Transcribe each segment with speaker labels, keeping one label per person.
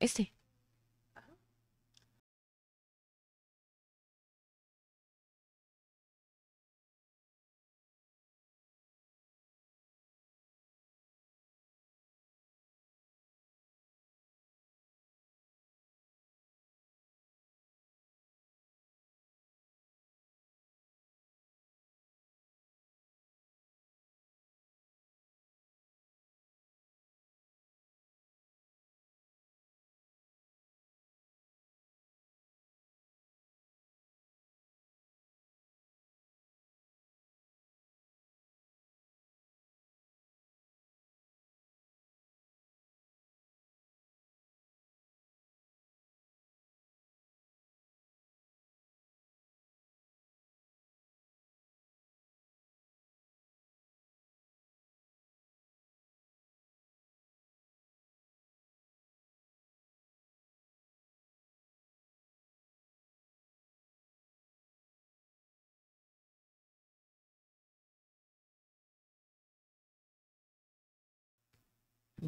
Speaker 1: Este.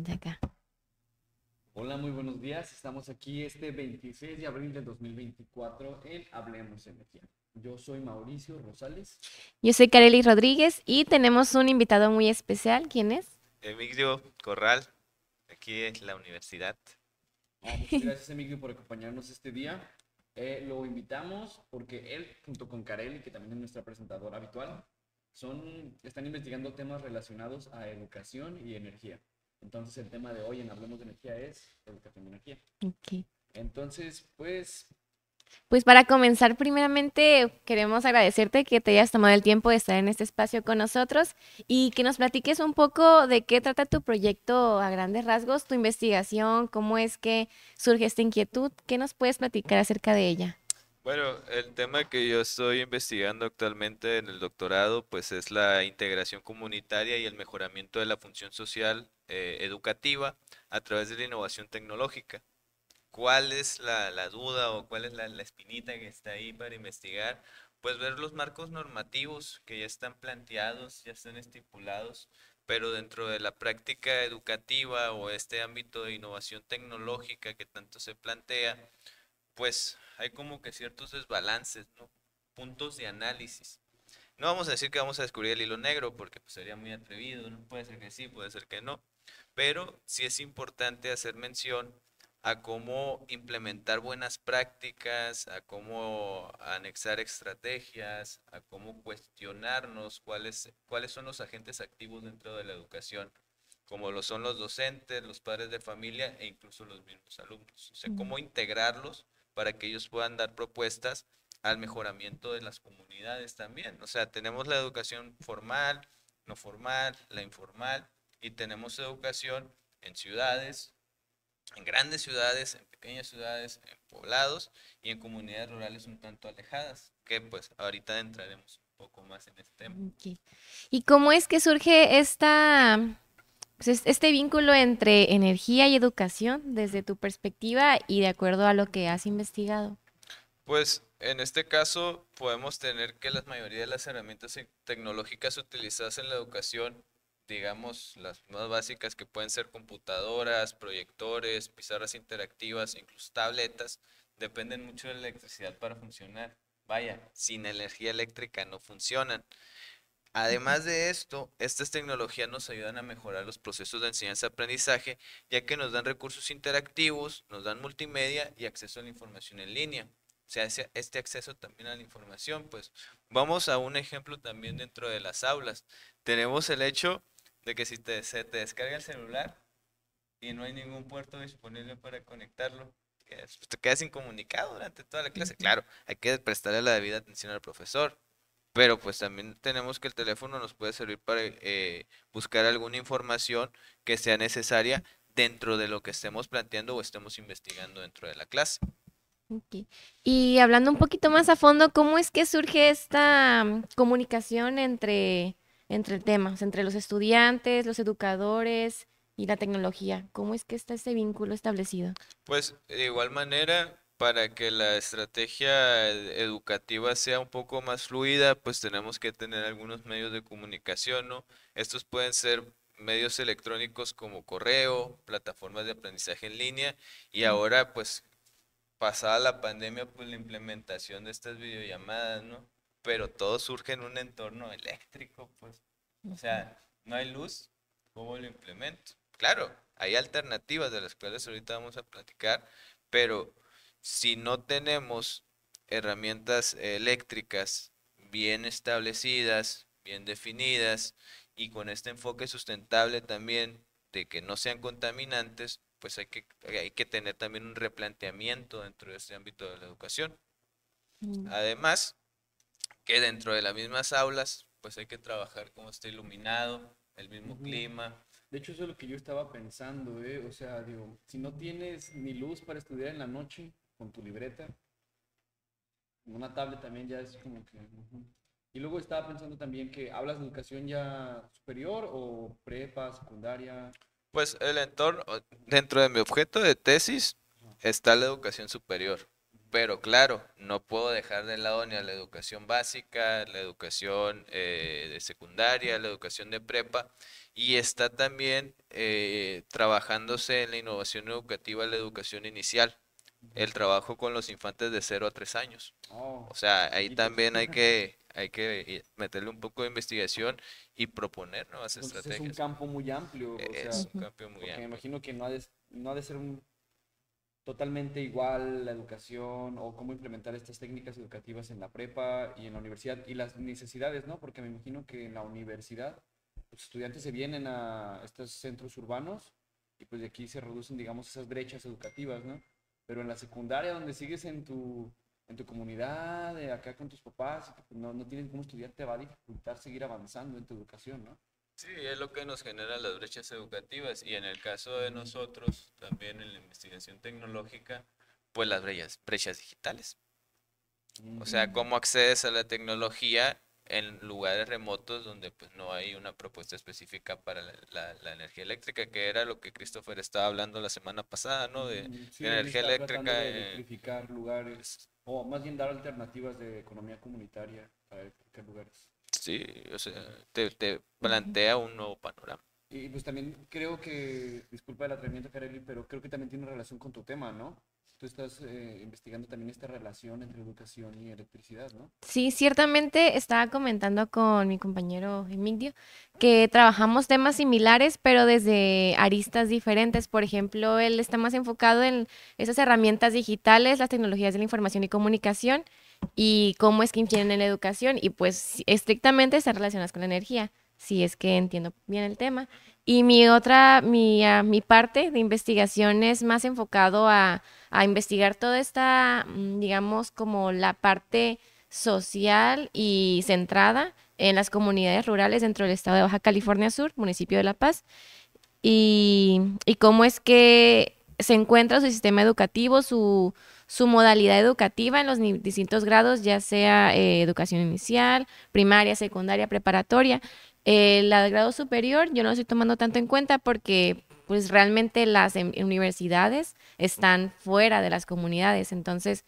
Speaker 1: de acá. Hola, muy buenos días. Estamos aquí este 26 de abril de 2024 en Hablemos Energía. Yo soy Mauricio Rosales.
Speaker 2: Yo soy Kareli Rodríguez y tenemos un invitado muy especial. ¿Quién es?
Speaker 3: Emilio Corral,
Speaker 1: aquí es la universidad. Ah, gracias Emilio por acompañarnos este día. Eh, lo invitamos porque él, junto con Kareli, que también es nuestra presentadora habitual, son, están investigando temas relacionados a educación y energía. Entonces el tema de hoy en Hablemos de Energía es educación Entonces, pues...
Speaker 2: Pues para comenzar, primeramente queremos agradecerte que te hayas tomado el tiempo de estar en este espacio con nosotros y que nos platiques un poco de qué trata tu proyecto a grandes rasgos, tu investigación, cómo es que surge esta inquietud, qué nos puedes platicar acerca de ella.
Speaker 3: Bueno, el tema que yo estoy investigando actualmente en el doctorado, pues es la integración comunitaria y el mejoramiento de la función social eh, educativa a través de la innovación tecnológica. ¿Cuál es la, duda o cuál es la, la espinita que está ahí para investigar? Pues ver los marcos normativos que ya están planteados, ya están estipulados, pero dentro de la práctica educativa o este ámbito de innovación tecnológica que tanto se plantea, pues hay como que ciertos desbalances, puntos de análisis. No vamos a decir que vamos a descubrir el hilo negro porque pues, sería muy atrevido, ¿no? puede ser que sí, puede ser que no, pero sí es importante hacer mención a cómo implementar buenas prácticas, a cómo anexar estrategias, a cómo cuestionarnos cuáles, cuáles son los agentes activos dentro de la educación, como lo son los docentes, los padres de familia e incluso los mismos alumnos. O sea, cómo integrarlos para que ellos puedan dar propuestas al mejoramiento de las comunidades también. O sea, tenemos la educación formal, no formal, la informal, y tenemos educación en ciudades, en grandes ciudades, en pequeñas ciudades, en poblados y en comunidades rurales un tanto alejadas, que pues ahorita entraremos un poco más en este tema.
Speaker 2: ¿Y cómo es que surge esta pues, este vínculo entre energía y educación desde tu perspectiva y de acuerdo a lo que has investigado.
Speaker 3: Pues en este caso podemos tener que la mayoría de las herramientas tecnológicas utilizadas en la educación, digamos las más básicas que pueden ser computadoras, proyectores, pizarras interactivas, incluso tabletas, dependen mucho de la electricidad para funcionar. Vaya, sin energía eléctrica no funcionan. Además de esto, estas tecnologías nos ayudan a mejorar los procesos de enseñanza-aprendizaje, ya que nos dan recursos interactivos, nos dan multimedia y acceso a la información en línea. O sea, este acceso también a la información, pues vamos a un ejemplo también dentro de las aulas. Tenemos el hecho de que si te, se te descarga el celular y no hay ningún puerto disponible para conectarlo, pues, te quedas incomunicado durante toda la clase. Claro, hay que prestarle la debida atención al profesor pero pues también tenemos que el teléfono nos puede servir para eh, buscar alguna información que sea necesaria dentro de lo que estemos planteando o estemos investigando dentro de la clase.
Speaker 2: Y hablando un poquito más a fondo, ¿cómo es que surge esta mm, comunicación entre, entre el tema, entre los estudiantes, los educadores y la tecnología? ¿Cómo es que está ese vínculo establecido?
Speaker 3: Pues de igual manera, para que la estrategia e-, educativa sea un poco más fluida, pues tenemos que tener algunos medios de comunicación, ¿no? Estos pueden ser medios electrónicos como correo, plataformas de aprendizaje en línea y ahora pues pasada la pandemia pues la implementación de estas videollamadas, ¿no? Pero todo surge en un entorno eléctrico, pues. O sea, no hay luz, ¿cómo lo implemento? Claro, hay alternativas de las cuales ahorita vamos a platicar, pero si no tenemos herramientas eléctricas bien establecidas, bien definidas y con este enfoque sustentable también de que no sean contaminantes, pues hay que, hay que tener también un replanteamiento dentro de este ámbito de la educación. Mm. Además, que dentro de las mismas aulas, pues hay que trabajar cómo está iluminado, el mismo clima.
Speaker 1: De hecho, eso es lo que yo estaba pensando, ¿eh? O sea, digo, si no tienes ni luz para estudiar en la noche, con tu libreta. Una tablet también ya es como que... Y luego estaba pensando también que hablas de educación ya superior o prepa, secundaria. Pues el
Speaker 3: entorno, dentro de mi objeto de tesis está la educación superior. Pero claro, no puedo dejar de lado ni a la educación básica, la educación eh, de secundaria, la educación de prepa. Y está también eh, trabajándose en la innovación educativa, la educación inicial el trabajo con los infantes de 0 a 3 años. Oh, o sea, ahí también hay que, hay que eh, meterle un poco de investigación y proponer nuevas estrategias. Pues
Speaker 1: es un campo muy amplio. O sea, un Me imagino que no ha de, no ser un, totalmente igual la educación o cómo implementar estas técnicas educativas en la prepa y en la universidad y las necesidades, ¿no? Porque me imagino que en la universidad los pues, estudiantes se vienen a estos centros urbanos y pues de aquí se reducen, digamos, esas brechas educativas, ¿no? Pero en la secundaria, donde sigues en tu, en tu comunidad, de eh, acá con tus papás, pues no, no tienen cómo estudiar, te va a dificultar seguir avanzando en tu educación, ¿no?
Speaker 3: Sí, es lo que nos genera las brechas educativas y en el caso de nosotros, también en la investigación tecnológica, pues las brechas, brechas digitales. O sea, cómo accedes a la tecnología en lugares remotos donde pues no hay una propuesta específica para la, energía eléctrica, que era lo que Christopher estaba hablando la semana pasada, ¿no? De, mm, energía eléctrica. De
Speaker 1: electrificar lugares, pues o más bien dar alternativas de economía comunitaria para electrificar lugares.
Speaker 3: Sí, o sea, te, plantea un nuevo panorama.
Speaker 1: Y pues también creo que, disculpa el atrevimiento, Carely pero creo que también tiene relación con tu tema, ¿no? tú estás eh, investigando también esta relación entre educación y electricidad,
Speaker 2: ¿no? Sí, ciertamente estaba comentando con mi compañero Emilio que trabajamos temas similares, pero desde aristas diferentes. Por ejemplo, él está más enfocado en esas herramientas digitales, las tecnologías de la información y comunicación y cómo es que influyen en la educación y pues estrictamente están relacionadas con la energía si es que entiendo bien el tema. Y mi otra, mi, ah, mi parte de investigación es más enfocado a a investigar toda esta, mm, digamos, como la parte social y centrada en las comunidades rurales dentro del estado de Baja California Sur, municipio de La Paz, y, cómo es que se encuentra su sistema educativo, su, modalidad educativa en los distintos grados, ya sea eh, educación inicial, primaria, secundaria, preparatoria. Eh, la de grado superior yo no lo estoy tomando tanto en cuenta porque pues realmente las em, universidades están fuera de las comunidades. Entonces,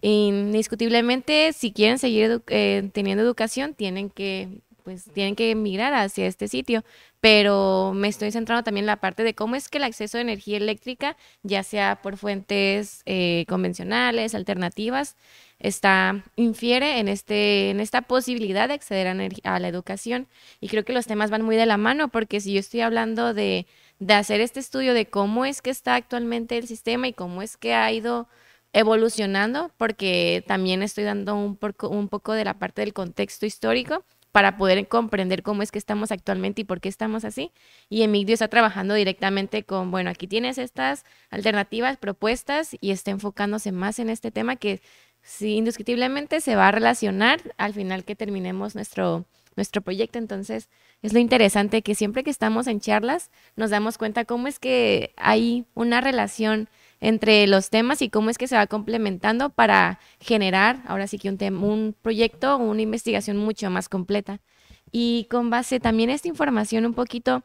Speaker 2: indiscutiblemente, si quieren seguir eh, teniendo educación, tienen que pues tienen que migrar hacia este sitio, pero me estoy centrando también en la parte de cómo es que el acceso a energía eléctrica, ya sea por fuentes eh, convencionales, alternativas, está, infiere en, este, en esta posibilidad de acceder a la educación. Y creo que los temas van muy de la mano, porque si yo estoy hablando de de hacer este estudio de cómo es que está actualmente el sistema y cómo es que ha ido evolucionando, porque también estoy dando un poco, de la parte del contexto histórico para poder comprender cómo es que estamos actualmente y por qué estamos así. Y Emigdio está trabajando directamente con, bueno, aquí tienes estas alternativas, propuestas y está enfocándose más en este tema que sí, indiscutiblemente se va a relacionar al final que terminemos nuestro nuestro proyecto. Entonces, es lo interesante que siempre que estamos en charlas nos damos cuenta cómo es que hay una relación entre los temas y cómo es que se va complementando para generar ahora sí que un, un proyecto o una investigación mucho más completa. Y con base también a esta información un poquito,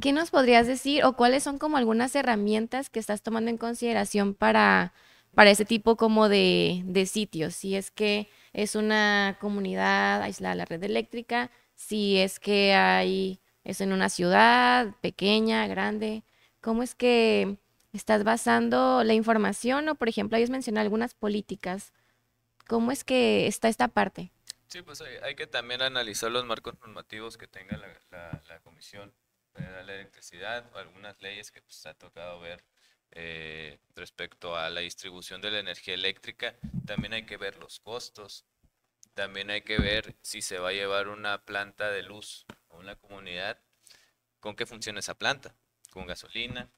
Speaker 2: ¿qué nos podrías decir o cuáles son como algunas herramientas que estás tomando en consideración para, para este tipo como de, de sitios? Si es que es una comunidad aislada la red eléctrica, si es que hay, es en una ciudad pequeña, grande, ¿cómo es que estás basando la información o, por ejemplo, habías mencionado algunas políticas? ¿Cómo es que está esta parte?
Speaker 3: Sí, pues hay, que también analizar los marcos normativos que tenga la, la Comisión Federal de Electricidad o algunas leyes que pues, ha tocado ver eh, respecto a la distribución de la energía eléctrica, también hay que ver los costos, también hay que ver si se va a llevar una planta de luz a una comunidad, con qué funciona esa planta, con gasolina,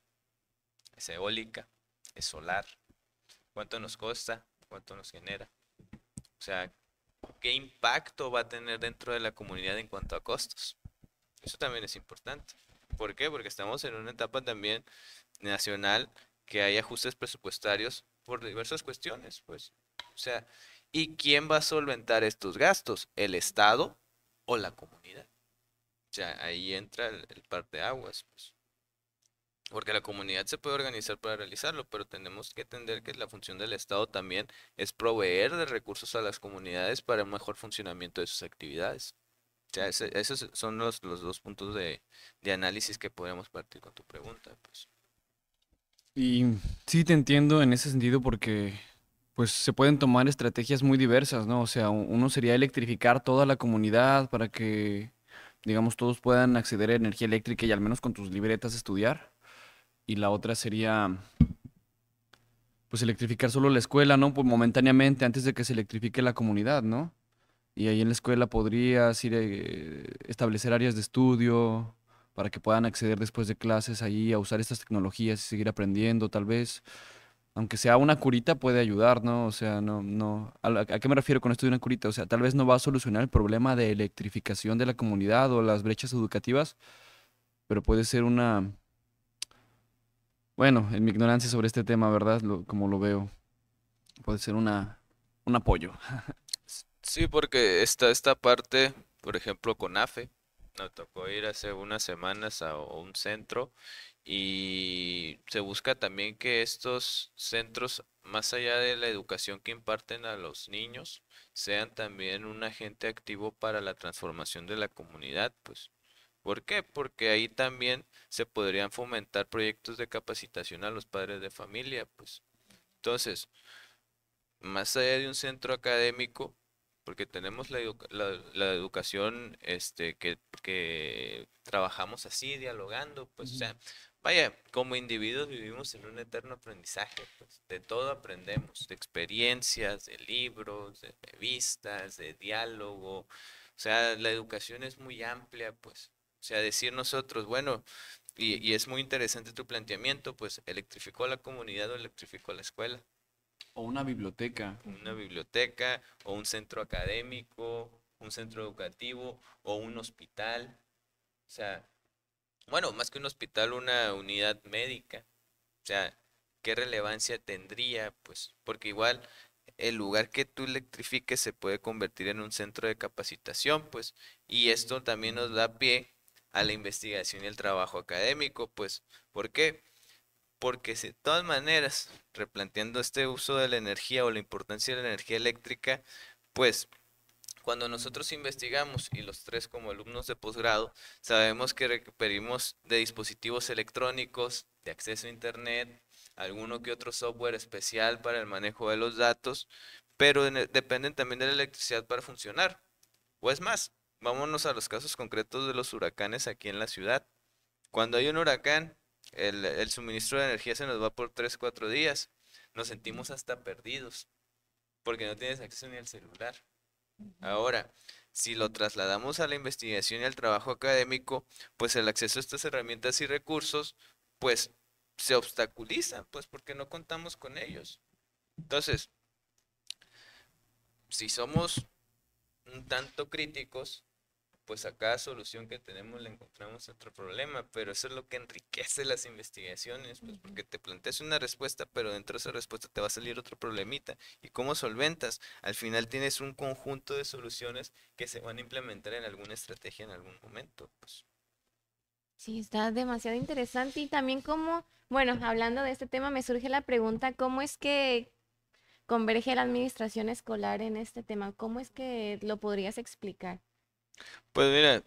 Speaker 3: es eólica, es solar, cuánto nos cuesta, cuánto nos genera, o sea, qué impacto va a tener dentro de la comunidad en cuanto a costos. Eso también es importante. ¿Por qué? Porque estamos en una etapa también nacional que hay ajustes presupuestarios por diversas cuestiones, pues. O sea, ¿y quién va a solventar estos gastos? ¿El Estado o la comunidad? O sea, ahí entra el, par de aguas, pues. Porque la comunidad se puede organizar para realizarlo, pero tenemos que entender que la función del Estado también es proveer de recursos a las comunidades para el mejor funcionamiento de sus actividades. O sea, esos son los, los dos puntos de, de, análisis que podemos partir con tu pregunta. Pues.
Speaker 1: Y sí te entiendo en ese sentido porque pues se pueden tomar estrategias muy diversas, ¿no? O sea, uno sería electrificar toda la comunidad para que, digamos, todos puedan acceder a energía eléctrica y al menos con tus libretas estudiar. Y la otra sería, pues, electrificar solo la escuela, ¿no? Pues momentáneamente, antes de que se electrifique la comunidad, ¿no? Y ahí en la escuela podrías ir a eh, establecer áreas de estudio, para que puedan acceder después de clases ahí a usar estas tecnologías y seguir aprendiendo tal vez. Aunque sea una curita puede ayudar, ¿no? O sea, no, no. ¿A, qué me refiero con esto de una curita? O sea, tal vez no va a solucionar el problema de electrificación de la comunidad o las brechas educativas, pero puede ser una... Bueno, en mi ignorancia sobre este tema, ¿verdad? como lo veo, puede ser una, un apoyo.
Speaker 3: Sí, porque está esta parte, por ejemplo, con AFE, nos tocó ir hace unas semanas a un centro y se busca también que estos centros, más allá de la educación que imparten a los niños, sean también un agente activo para la transformación de la comunidad, pues. ¿Por qué? Porque ahí también se podrían fomentar proyectos de capacitación a los padres de familia, pues. Entonces, más allá de un centro académico, porque tenemos la, educación este, que, trabajamos así, dialogando, pues, o sea, vaya, como individuos vivimos en un eterno aprendizaje, pues, de todo aprendemos, de experiencias, de libros, de revistas, de diálogo, o sea, la educación es muy amplia, pues, o sea, decir nosotros, bueno, y, y es muy interesante tu planteamiento, pues, electrificó la comunidad o electrificó la escuela.
Speaker 1: O una biblioteca. Una
Speaker 3: biblioteca, o un centro académico, un centro educativo, o un hospital. O sea, bueno, más que un hospital, una unidad médica. O sea, ¿qué relevancia tendría? Pues, porque igual el lugar que tú electrifiques se puede convertir en un centro de capacitación, pues, y esto también nos da pie a la investigación y el trabajo académico, pues, ¿por qué? Porque de todas maneras, replanteando este uso de la energía o la importancia de la energía eléctrica, pues cuando nosotros investigamos, y los tres como alumnos de posgrado, sabemos que requerimos de dispositivos electrónicos, de acceso a Internet, alguno que otro software especial para el manejo de los datos, pero e, dependen también de la electricidad para funcionar. O es más, vámonos a los casos concretos de los huracanes aquí en la ciudad. Cuando hay un huracán, el, suministro de energía se nos va por 3-4 días. Nos sentimos hasta perdidos porque no tienes acceso ni al celular. Ahora, si lo trasladamos a la investigación y al trabajo académico, pues el acceso a estas herramientas y recursos, pues se obstaculiza, pues porque no contamos con ellos. Entonces, si somos un tanto críticos, pues a cada solución que tenemos le encontramos otro problema, pero eso es lo que enriquece las investigaciones, pues porque te planteas una respuesta, pero dentro de esa respuesta te va a salir otro problemita. ¿Y cómo solventas? Al final tienes un conjunto de soluciones que se van a implementar en alguna estrategia en algún momento, pues.
Speaker 2: Sí, está demasiado interesante y también como, bueno, hablando de este tema me surge la pregunta, ¿cómo es que converge la administración escolar en este tema? ¿Cómo es que lo podrías explicar?
Speaker 3: Pues mira,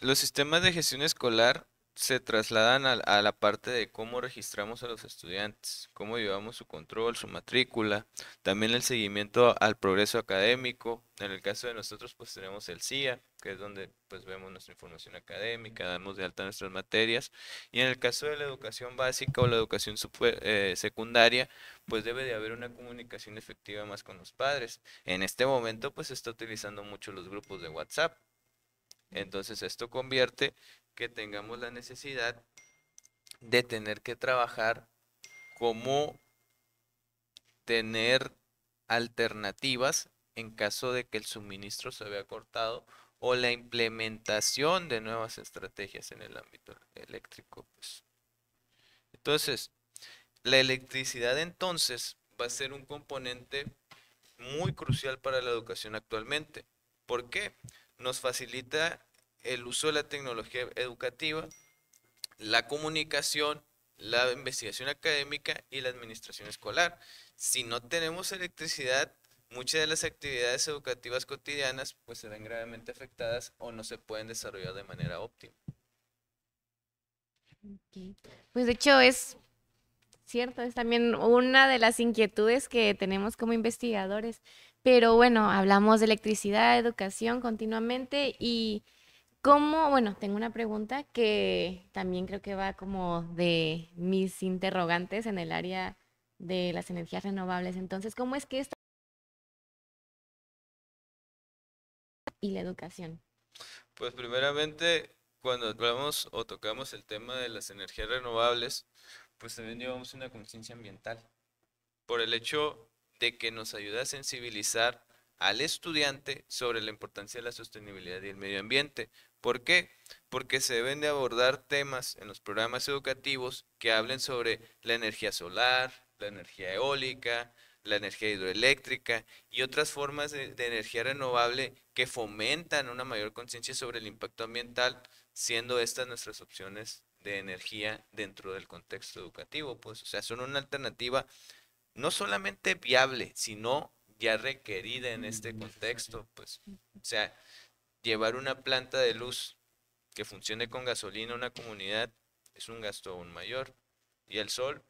Speaker 3: los sistemas de gestión escolar se trasladan a, la parte de cómo registramos a los estudiantes, cómo llevamos su control, su matrícula, también el seguimiento al progreso académico. En el caso de nosotros, pues tenemos el CIA, que es donde pues vemos nuestra información académica, damos de alta nuestras materias. Y en el caso de la educación básica o la educación eh, secundaria, pues debe de haber una comunicación efectiva más con los padres. En este momento, pues se está utilizando mucho los grupos de WhatsApp entonces esto convierte que tengamos la necesidad de tener que trabajar como tener alternativas en caso de que el suministro se haya cortado o la implementación de nuevas estrategias en el ámbito eléctrico. Pues. Entonces, la electricidad entonces va a ser un componente muy crucial para la educación actualmente. ¿Por qué? nos facilita el uso de la tecnología educativa, la comunicación, la investigación académica y la administración escolar. Si no tenemos electricidad, muchas de las actividades educativas cotidianas pues ven gravemente afectadas o no se pueden desarrollar de manera óptima.
Speaker 2: Pues de hecho es cierto, es también una de las inquietudes que tenemos como investigadores. Pero bueno, hablamos de electricidad, educación continuamente y cómo, bueno, tengo una pregunta que también creo que va como de mis interrogantes en el área de las energías renovables. Entonces, ¿cómo es que esto... y la educación?
Speaker 3: Pues primeramente, cuando hablamos o tocamos el tema de las energías renovables, pues también llevamos una conciencia ambiental. Por el hecho de que nos ayuda a sensibilizar al estudiante sobre la importancia de la sostenibilidad y el medio ambiente. ¿Por qué? Porque se deben de abordar temas en los programas educativos que hablen sobre la energía solar, la energía eólica, la energía hidroeléctrica y otras formas de, energía renovable que fomentan una mayor conciencia sobre el impacto ambiental, siendo estas nuestras opciones de energía dentro del contexto educativo. Pues, o sea, son una alternativa no solamente viable, sino ya requerida en este mm, contexto, pues, o sea, llevar una planta de luz que funcione con gasolina a una comunidad es un gasto aún mayor y el sol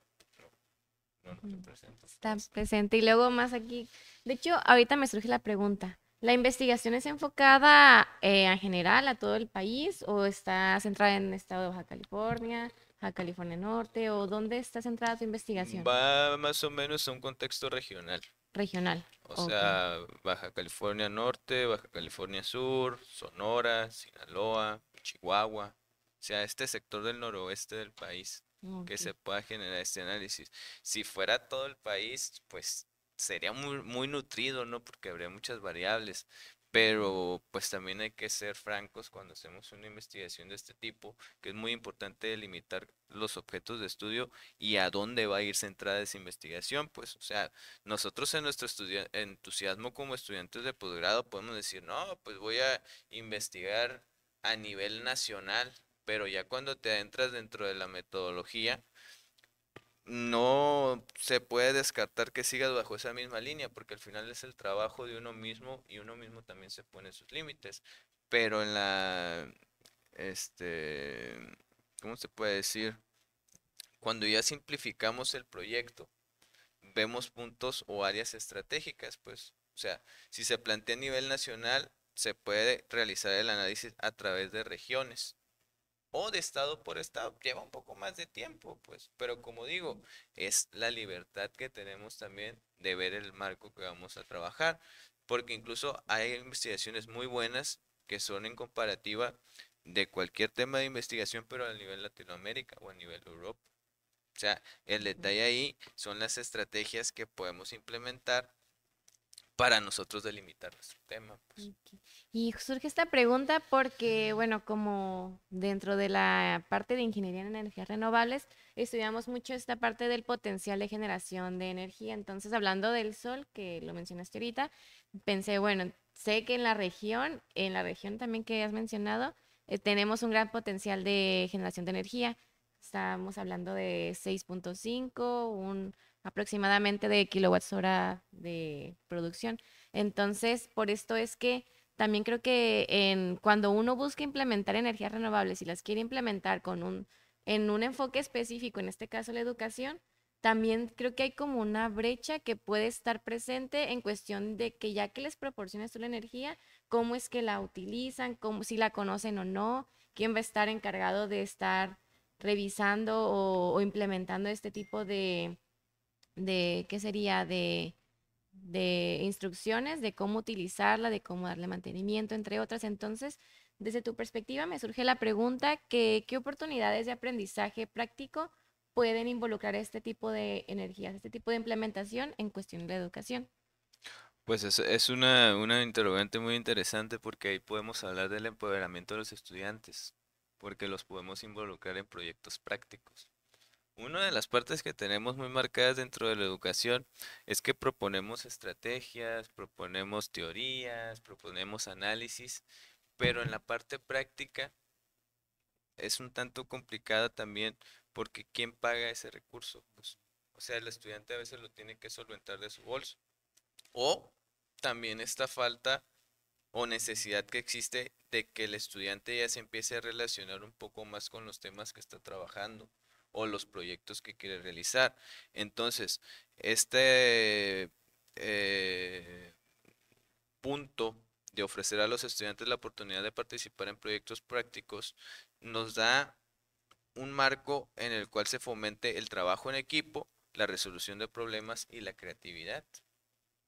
Speaker 2: no, no, mm, pues. Está presente y luego más aquí. De hecho, ahorita me surge la pregunta. ¿La investigación es enfocada eh, en general a todo el país o está centrada en el estado de Baja California? a California Norte o dónde está centrada tu investigación?
Speaker 3: Va más o menos a un contexto regional.
Speaker 2: Regional. O sea,
Speaker 3: Baja California Norte, Baja California Sur, Sonora, Sinaloa, Chihuahua. O sea, este sector del noroeste del país que se pueda generar este análisis. Si fuera todo el país, pues sería muy, muy nutrido, ¿no? Porque habría muchas variables pero pues también hay que ser francos cuando hacemos una investigación de este tipo, que es muy importante delimitar los objetos de estudio y a dónde va a ir centrada esa investigación, pues o sea, nosotros en nuestro entusiasmo como estudiantes de posgrado podemos decir, no, pues voy a investigar a nivel nacional, pero ya cuando te adentras dentro de la metodología, no se puede descartar que sigas bajo esa misma línea, porque al final es el trabajo de uno mismo y uno mismo también se pone sus límites. Pero en la, este, ¿cómo se puede decir? Cuando ya simplificamos el proyecto, vemos puntos o áreas estratégicas, pues, o sea, si se plantea a nivel nacional, se puede realizar el análisis a través de regiones o de estado por estado. Lleva un poco más de tiempo, pues, pero como digo, es la libertad que tenemos también de ver el marco que vamos a trabajar, porque incluso hay investigaciones muy buenas que son en comparativa de cualquier tema de investigación, pero a nivel Latinoamérica o a nivel Europa. O sea, el detalle ahí son las estrategias que podemos implementar para nosotros delimitar nuestro tema.
Speaker 2: Pues. Y surge esta pregunta porque, bueno, como dentro de la parte de ingeniería en energías renovables, estudiamos mucho esta parte del potencial de generación de energía. Entonces, hablando del sol, que lo mencionaste ahorita, pensé, bueno, sé que en la región, en la región también que has mencionado, eh, tenemos un gran potencial de generación de energía. Estamos hablando de 6.5, un aproximadamente de kilowatts hora de producción. Entonces, por esto es que también creo que cuando uno busca implementar energías renovables y las quiere implementar con un, en un enfoque específico, en este caso la educación, también creo que hay como una brecha que puede estar presente en cuestión de que ya que les proporcionas tú la energía, cómo es que la utilizan, cómo, si la conocen o no, quién va a estar encargado de estar revisando o implementando este tipo de, de, ¿qué sería? De, instrucciones de cómo utilizarla, de cómo darle mantenimiento, entre otras. Entonces, desde tu perspectiva me surge la pregunta que qué oportunidades de aprendizaje práctico pueden involucrar este tipo de energías, este tipo de implementación en cuestión de educación.
Speaker 3: Pues es, es una interrogante muy interesante porque ahí podemos hablar del empoderamiento de los estudiantes, porque los podemos involucrar en proyectos prácticos. Una de las partes que tenemos muy marcadas dentro de la educación es que proponemos estrategias, proponemos teorías, proponemos análisis, pero en la parte práctica es un tanto complicada también porque ¿quién paga ese recurso? Pues, o sea, el estudiante a veces lo tiene que solventar de su bolso. O también esta falta o necesidad que existe de que el estudiante ya se empiece a relacionar un poco más con los temas que está trabajando o los proyectos que quiere realizar. Entonces, este eh, punto de ofrecer a los estudiantes la oportunidad de participar en proyectos prácticos nos da un marco en el cual se fomente el trabajo en equipo, la resolución de problemas y la creatividad.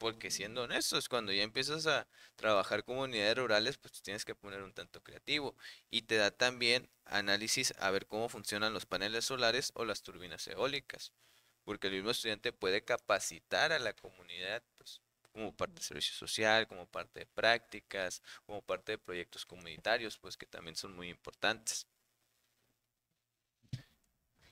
Speaker 3: Porque siendo honestos, cuando ya empiezas a trabajar comunidades rurales, pues tienes que poner un tanto creativo. Y te da también análisis a ver cómo funcionan los paneles solares o las turbinas eólicas. Porque el mismo estudiante puede capacitar a la comunidad, pues, como parte de servicio social, como parte de prácticas, como parte de proyectos comunitarios, pues que también son muy importantes.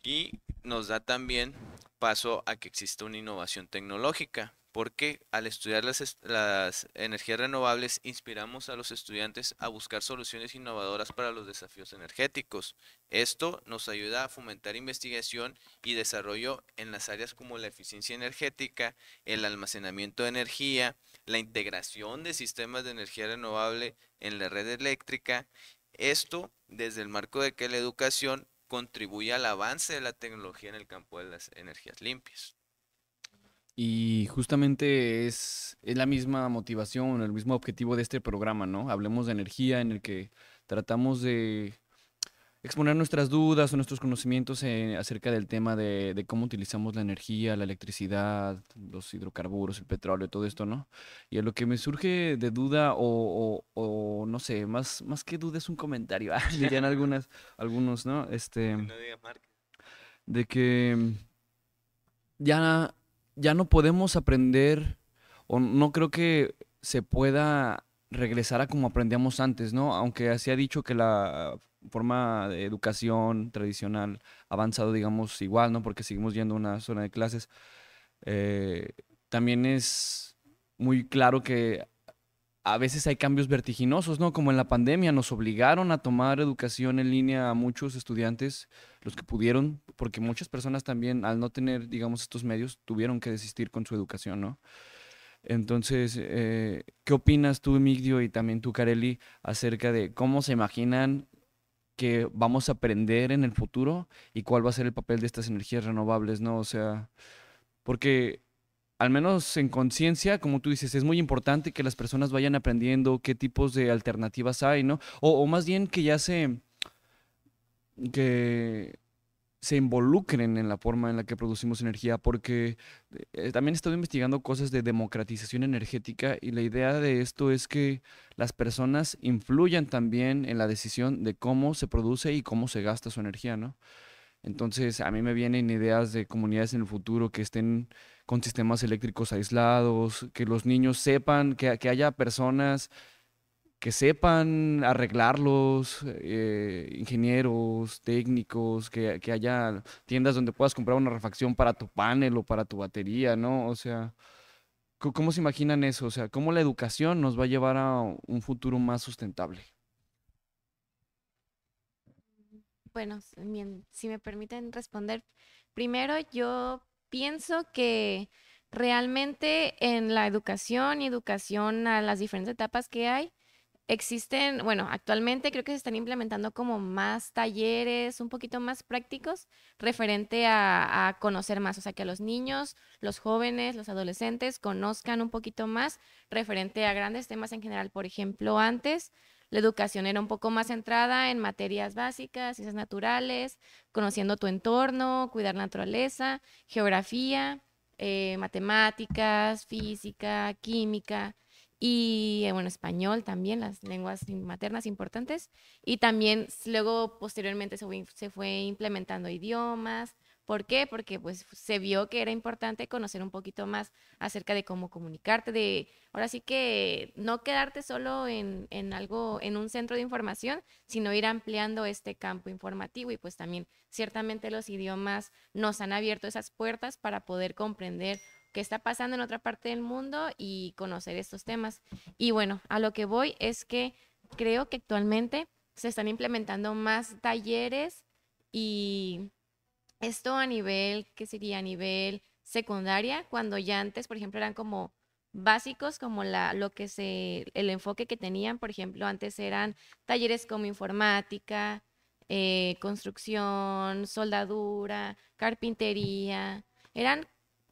Speaker 3: Y nos da también paso a que exista una innovación tecnológica, porque al estudiar las, las, energías renovables inspiramos a los estudiantes a buscar soluciones innovadoras para los desafíos energéticos. Esto nos ayuda a fomentar investigación y desarrollo en las áreas como la eficiencia energética, el almacenamiento de energía, la integración de sistemas de energía renovable en la red eléctrica. Esto desde el marco de que la educación contribuye al avance de la tecnología en el campo de las energías limpias.
Speaker 1: Y justamente es, es, la misma motivación, el mismo objetivo de este programa, ¿no? Hablemos de energía en el que tratamos de exponer nuestras dudas o nuestros conocimientos eh, acerca del tema de, cómo utilizamos la energía, la electricidad, los hidrocarburos, el petróleo, todo esto, ¿no? Y a lo que me surge de duda o, no sé, más, más que duda es un comentario, algunos, ¿no? Este, De que ya, ya no podemos aprender o no creo que se pueda regresar a como aprendíamos antes, ¿no? Aunque así ha dicho que la forma de educación tradicional avanzado, digamos, igual, ¿no? Porque seguimos yendo una zona de clases. Eh, también es muy claro que a veces hay cambios vertiginosos, ¿no? Como en la pandemia nos obligaron a tomar educación en línea a muchos estudiantes, los que pudieron, porque muchas personas también al no tener, digamos, estos medios, tuvieron que desistir con su educación, ¿no? Entonces, eh, ¿qué opinas tú, Migdio, y también tú, Carelli, acerca de cómo se imaginan que vamos a aprender en el futuro y cuál va a ser el papel de estas energías renovables, ¿no? O sea, porque al menos en conciencia, como tú dices, es muy importante que las personas vayan aprendiendo qué tipos de alternativas hay, ¿no? O, más bien que ya se... que se involucren en la forma en la que producimos energía, porque eh, también he estado investigando cosas de democratización energética y la idea de esto es que las personas influyan también en la decisión de cómo se produce y cómo se gasta su energía, ¿no? Entonces, a mí me vienen ideas de comunidades en el futuro que estén con sistemas eléctricos aislados, que los niños sepan, que, que haya personas que sepan arreglarlos, eh, ingenieros, técnicos, que, que, haya tiendas donde puedas comprar una refacción para tu panel o para tu batería, ¿no? O sea, ¿cómo se imaginan eso? O sea, ¿cómo la educación nos va a llevar a un futuro más sustentable?
Speaker 2: Bueno, si me permiten responder, primero yo pienso que realmente en la educación y educación a las diferentes etapas que hay, Existen, bueno, actualmente creo que se están implementando como más talleres un poquito más prácticos referente a, conocer más, o sea, que los niños, los jóvenes, los adolescentes conozcan un poquito más referente a grandes temas en general. Por ejemplo, antes la educación era un poco más centrada en materias básicas, ciencias naturales, conociendo tu entorno, cuidar naturaleza, geografía, eh, matemáticas, física, química y eh, bueno, español también, las lenguas maternas importantes. Y también luego posteriormente se fue, implementando idiomas. ¿Por qué? Porque pues se vio que era importante conocer un poquito más acerca de cómo comunicarte, de ahora sí que no quedarte solo en, en algo, en un centro de información, sino ir ampliando este campo informativo y pues también ciertamente los idiomas nos han abierto esas puertas para poder comprender qué está pasando en otra parte del mundo y conocer estos temas. Y bueno, a lo que voy es que creo que actualmente se están implementando más talleres y esto a nivel, ¿qué sería? A nivel secundaria, cuando ya antes, por ejemplo, eran como básicos como la, lo que se, el enfoque que tenían, por ejemplo, antes eran talleres como informática, eh, construcción, soldadura, carpintería, eran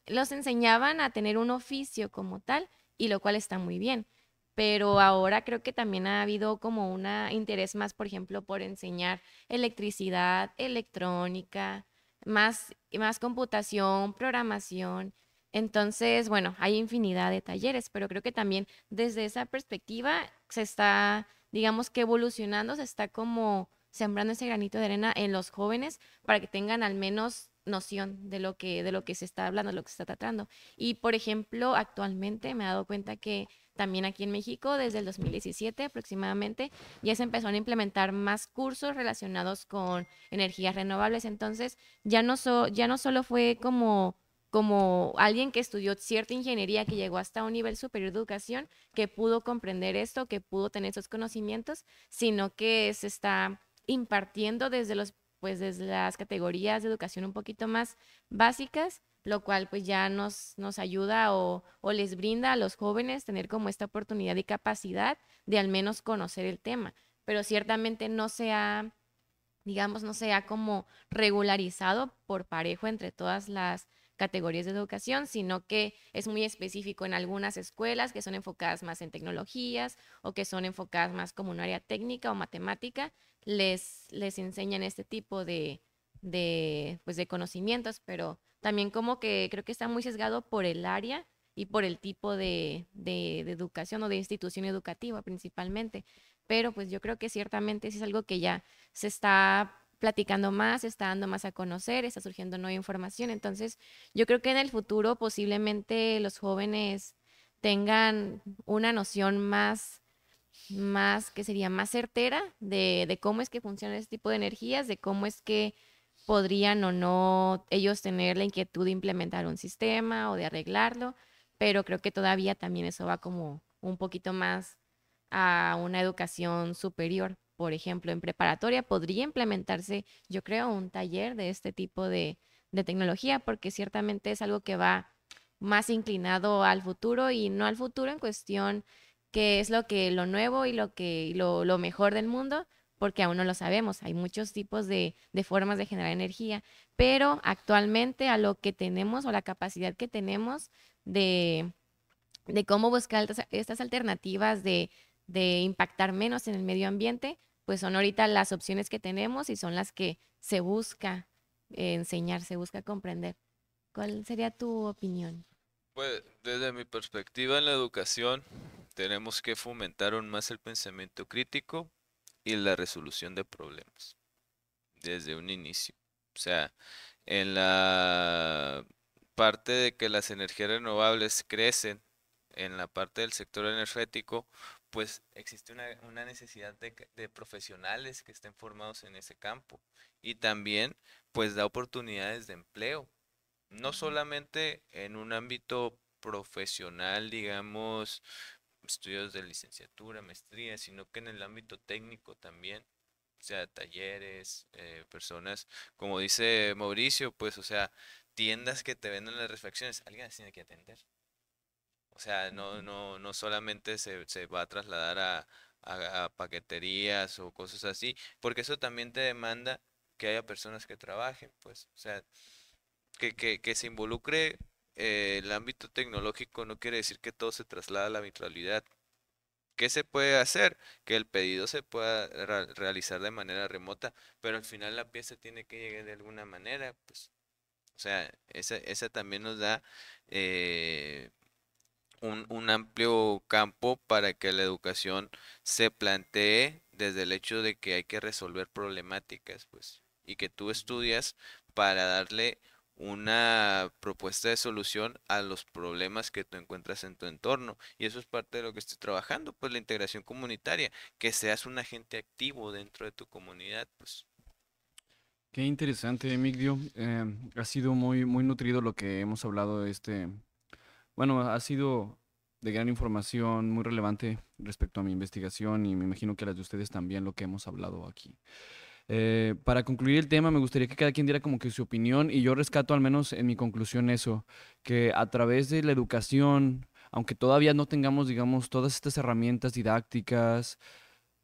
Speaker 2: los enseñaban a tener un oficio como tal, y lo cual está muy bien. Pero ahora creo que también ha habido como un interés más, por ejemplo, por enseñar electricidad, electrónica, más, más computación, programación. Entonces, bueno, hay infinidad de talleres, pero creo que también desde esa perspectiva se está, digamos que evolucionando, se está como sembrando ese granito de arena en los jóvenes para que tengan al menos noción de lo que, de lo que se está hablando, de lo que se está tratando. Y, por ejemplo, actualmente me he dado cuenta que también aquí en México, desde el 2017 aproximadamente, ya se empezaron a implementar más cursos relacionados con energías renovables. Entonces, ya no, so, ya no solo fue como como alguien que estudió cierta ingeniería, que llegó hasta un nivel superior de educación, que pudo comprender esto, que pudo tener esos conocimientos, sino que se está impartiendo desde los pues desde las categorías de educación un poquito más básicas, lo cual pues ya nos, nos ayuda o, o, les brinda a los jóvenes tener como esta oportunidad y capacidad de al menos conocer el tema. Pero ciertamente no se ha, digamos, no se ha como regularizado por parejo entre todas las categorías de educación, sino que es muy específico en algunas escuelas que son enfocadas más en tecnologías o que son enfocadas más como un área técnica o matemática, les, les enseñan este tipo de, pues, conocimientos, pero también como que creo que está muy sesgado por el área y por el tipo de, educación o de institución educativa principalmente. Pero pues yo creo que ciertamente es algo que ya se está platicando más, está dando más a conocer, está surgiendo nueva información. Entonces, yo creo que en el futuro posiblemente los jóvenes tengan una noción más, más que sería más certera de, de cómo es que funciona este tipo de energías, de cómo es que podrían o no ellos tener la inquietud de implementar un sistema o de arreglarlo, pero creo que todavía también eso va como un poquito más a una educación superior. Por ejemplo, en preparatoria podría implementarse, yo creo, un taller de este tipo de, de tecnología, porque ciertamente es algo que va más inclinado al futuro y no al futuro en cuestión que es lo que lo nuevo y lo que lo, mejor del mundo, porque aún no lo sabemos. Hay muchos tipos de, formas de generar energía, pero actualmente a lo que tenemos o la capacidad que tenemos de, cómo buscar estas, alternativas de impactar menos en el medio ambiente, pues son ahorita las opciones que tenemos y son las que se busca eh, enseñar, se busca comprender. ¿Cuál sería tu opinión?
Speaker 3: Pues desde mi perspectiva en la educación tenemos que fomentar aún más el pensamiento crítico y la resolución de problemas desde un inicio. O sea, en la parte de que las energías renovables crecen en la parte del sector energético, pues existe una, una necesidad de, de, profesionales que estén formados en ese campo y también pues da oportunidades de empleo, no solamente en un ámbito profesional, digamos, estudios de licenciatura, maestría, sino que en el ámbito técnico también, o sea, talleres, eh, personas, como dice Mauricio, pues, o sea, tiendas que te venden las refacciones, alguien las tiene que atender. O sea, no, no, solamente se, va a trasladar a, paqueterías o cosas así, porque eso también te demanda que haya personas que trabajen, pues, o sea, que, se involucre eh, el ámbito tecnológico no quiere decir que todo se traslada a la virtualidad. ¿Qué se puede hacer? Que el pedido se pueda realizar de manera remota, pero al final la pieza tiene que llegar de alguna manera, pues. O sea, esa, también nos da eh, un, un amplio campo para que la educación se plantee desde el hecho de que hay que resolver problemáticas, pues, y que tú estudias para darle una propuesta de solución a los problemas que tú encuentras en tu entorno. Y eso es parte de lo que estoy trabajando, pues la integración comunitaria, que seas un agente activo dentro de tu comunidad, pues.
Speaker 1: Qué interesante, Emigdio. Eh, ha sido muy, muy nutrido lo que hemos hablado de este, bueno, ha sido de gran información, muy relevante respecto a mi investigación y me imagino que las de ustedes también lo que hemos hablado aquí. Eh, para concluir el tema, me gustaría que cada quien diera como que su opinión y yo rescato al menos en mi conclusión eso, que a través de la educación, aunque todavía no tengamos, digamos, todas estas herramientas didácticas,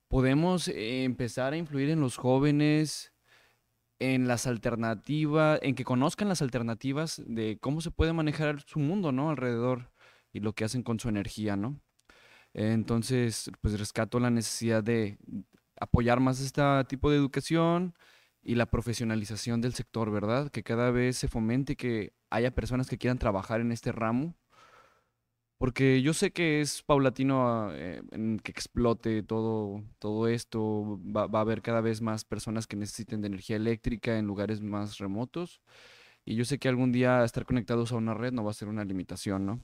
Speaker 1: podemos eh, empezar a influir en los jóvenes en las alternativas, en que conozcan las alternativas de cómo se puede manejar su mundo, ¿no? Alrededor y lo que hacen con su energía, ¿no? Entonces, pues rescato la necesidad de apoyar más este tipo de educación y la profesionalización del sector, ¿verdad? Que cada vez se fomente que haya personas que quieran trabajar en este ramo porque yo sé que es paulatino ah, eh, en que explote todo, todo esto, va, a haber cada vez más personas que necesiten de energía eléctrica en lugares más remotos. Y yo sé que algún día estar conectados a una red no va a ser una limitación, ¿no?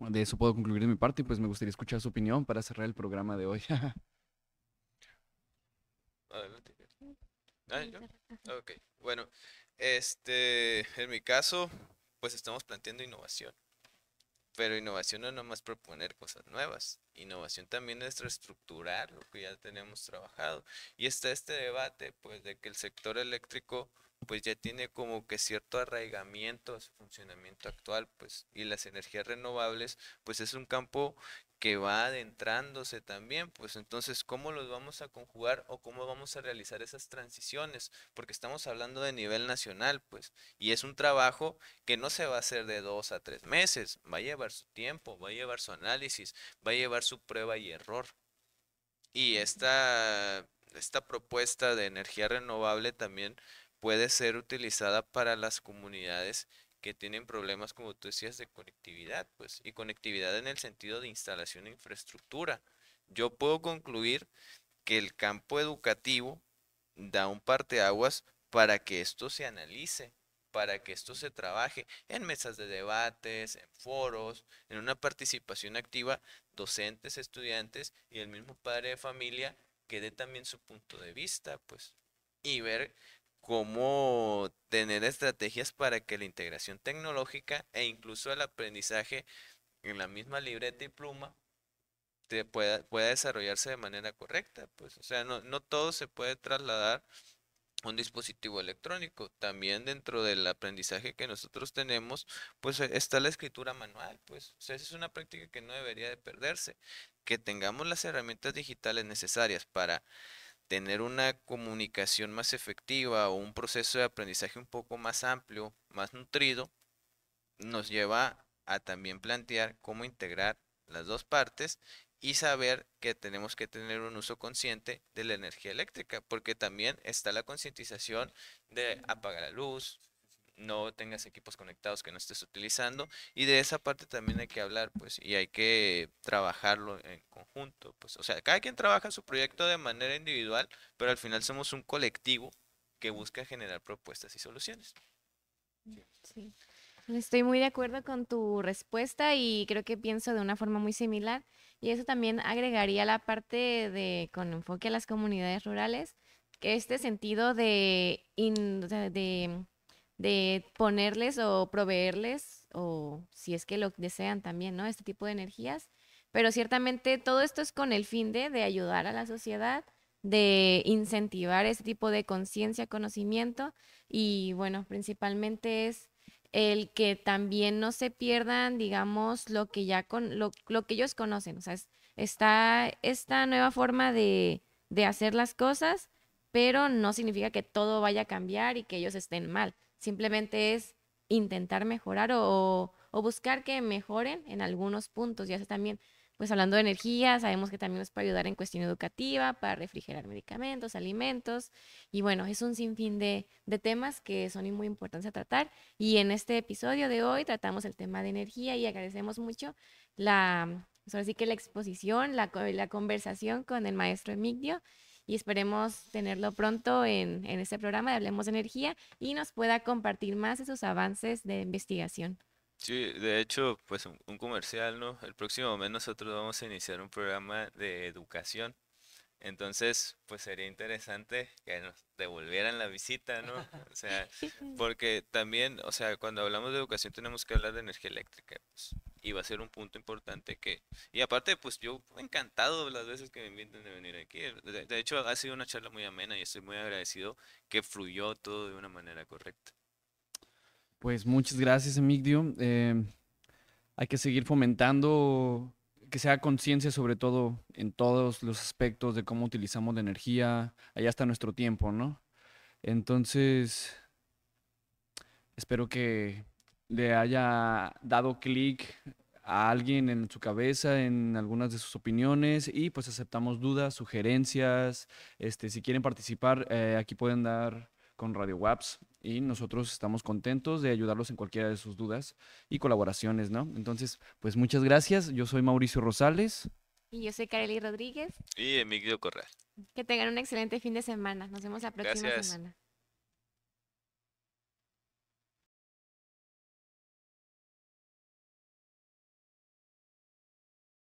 Speaker 1: De eso puedo concluir de mi parte y pues me gustaría escuchar su opinión para cerrar el programa de hoy.
Speaker 3: Adelante. Ah, bueno, este, en mi caso, pues estamos planteando innovación. Pero innovación no es nomás proponer cosas nuevas. Innovación también es reestructurar lo que ya tenemos trabajado. Y está este debate, pues, de que el sector eléctrico, pues, ya tiene como que cierto arraigamiento a su funcionamiento actual, pues, y las energías renovables, pues, es un campo que va adentrándose también, pues entonces, ¿cómo los vamos a conjugar o cómo vamos a realizar esas transiciones? Porque estamos hablando de nivel nacional, pues, y es un trabajo que no se va a hacer de dos a tres meses, va a llevar su tiempo, va a llevar su análisis, va a llevar su prueba y error. Y esta, esta propuesta de energía renovable también puede ser utilizada para las comunidades que tienen problemas, como tú decías, de conectividad, pues, y conectividad en el sentido de instalación e infraestructura. Yo puedo concluir que el campo educativo da un parteaguas para que esto se analice, para que esto se trabaje en mesas de debates, en foros, en una participación activa, docentes, estudiantes y el mismo padre de familia que dé también su punto de vista, pues, y ver cómo tener estrategias para que la integración tecnológica e incluso el aprendizaje en la misma libreta y pluma te pueda, pueda desarrollarse de manera correcta. Pues, o sea, no, todo se puede trasladar a un dispositivo electrónico. También dentro del aprendizaje que nosotros tenemos, pues e, está la escritura manual. Pues, esa es una práctica que no debería de perderse. Que tengamos las herramientas digitales necesarias para tener una comunicación más efectiva o un proceso de aprendizaje un poco más amplio, más nutrido, nos lleva a también plantear cómo integrar las dos partes y saber que tenemos que tener un uso consciente de la energía eléctrica, porque también está la concientización de apagar la luz, no tengas equipos conectados que no estés utilizando y de esa parte también hay que hablar pues y hay que trabajarlo en conjunto pues o sea cada quien trabaja su proyecto de manera individual pero al final somos un colectivo que busca generar propuestas y soluciones
Speaker 2: mm, sí. estoy muy de acuerdo con tu respuesta y creo que pienso de una forma muy similar y eso también agregaría la parte de con enfoque a las comunidades rurales que este sentido de, de de ponerles o proveerles, o si es que lo desean también, ¿no? Este tipo de energías. Pero ciertamente todo esto es con el fin de, ayudar a la sociedad, de incentivar ese tipo de conciencia, conocimiento y bueno, principalmente es el que también no se pierdan, digamos, lo que ya con lo, que ellos conocen, o sea, está esta nueva forma de hacer las cosas, pero no significa que todo vaya a cambiar y que ellos estén mal, Simplemente es intentar mejorar o, buscar que mejoren en algunos puntos. Ya sé también, pues hablando de energía, sabemos que también es para ayudar en cuestión educativa, para refrigerar medicamentos, alimentos. Y bueno, es un sinfín de, temas que son muy importantes a tratar. Y en este episodio de hoy tratamos el tema de energía y agradecemos mucho la, pues, ahora sí que la exposición, la, la conversación con el maestro Emigdio y esperemos tenerlo pronto en, en este programa de Hablemos de Energía y nos pueda compartir más de sus avances de investigación.
Speaker 3: Sí, de hecho, pues un, comercial, ¿no? El próximo mes nosotros vamos a iniciar un programa de educación entonces, pues sería interesante que nos devolvieran la visita, ¿no? O sea, porque también, o sea, cuando hablamos de educación tenemos que hablar de energía eléctrica, pues, y va a ser un punto importante que... Y aparte, pues yo encantado las veces que me invitan de venir aquí. Eh, de, hecho, ha sido una charla muy amena y estoy muy agradecido que fluyó todo de una manera correcta.
Speaker 1: Pues muchas gracias, Emigdio. Em, hay que seguir fomentando que sea conciencia sobre todo en todos los aspectos de cómo utilizamos la energía, allá está nuestro tiempo, ¿no? Entonces, espero que le haya dado clic a alguien en su cabeza, en algunas de sus opiniones y pues aceptamos dudas, sugerencias. Este, si quieren participar, eh, aquí pueden dar con Radio Waps y nosotros estamos contentos de ayudarlos en cualquiera de sus dudas y colaboraciones, ¿no? Entonces, pues muchas gracias. Yo soy Mauricio Rosales.
Speaker 2: Y yo soy Kareli Rodríguez.
Speaker 3: Y Emilio Corral.
Speaker 2: Que tengan un excelente fin de semana. Nos vemos la próxima semana.